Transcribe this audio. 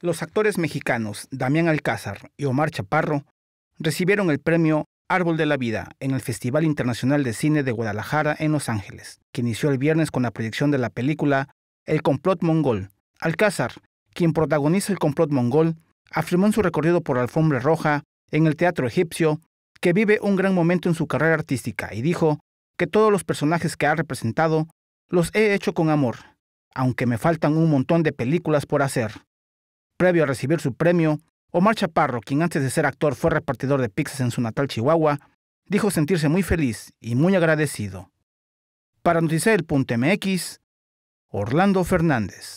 Los actores mexicanos Damián Alcázar y Omar Chaparro recibieron el premio Árbol de la Vida en el Festival Internacional de Cine de Guadalajara en Los Ángeles, que inició el viernes con la proyección de la película El complot mongol. Alcázar, quien protagoniza el complot mongol, afirmó en su recorrido por Alfombra Roja en el Teatro Egipcio que vive un gran momento en su carrera artística y dijo que todos los personajes que ha representado los he hecho con amor, aunque me faltan un montón de películas por hacer. Previo a recibir su premio, Omar Chaparro, quien antes de ser actor fue repartidor de pizzas en su natal Chihuahua, dijo sentirse muy feliz y muy agradecido. Para Noticel.mx, Orlando Fernández.